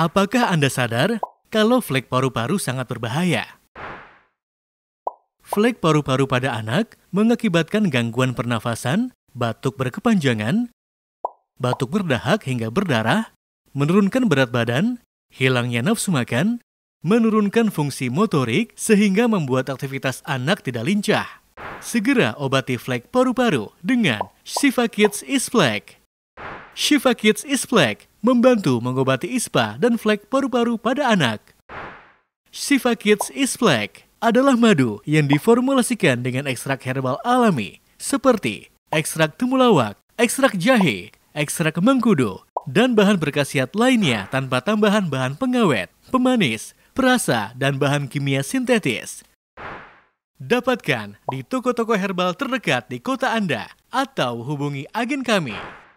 Apakah Anda sadar kalau flek paru-paru sangat berbahaya? Flek paru-paru pada anak mengakibatkan gangguan pernafasan, batuk berkepanjangan, batuk berdahak hingga berdarah, menurunkan berat badan, hilangnya nafsu makan, menurunkan fungsi motorik sehingga membuat aktivitas anak tidak lincah. Segera obati flek paru-paru dengan Shiva Kids is Flek. Shiva Kids is Flek membantu mengobati ispa dan flek paru-paru pada anak. Shiva Kids is Flek adalah madu yang diformulasikan dengan ekstrak herbal alami seperti ekstrak temulawak, ekstrak jahe, ekstrak mengkudu, dan bahan berkhasiat lainnya tanpa tambahan bahan pengawet, pemanis, perasa, dan bahan kimia sintetis. Dapatkan di toko-toko herbal terdekat di kota Anda atau hubungi agen kami.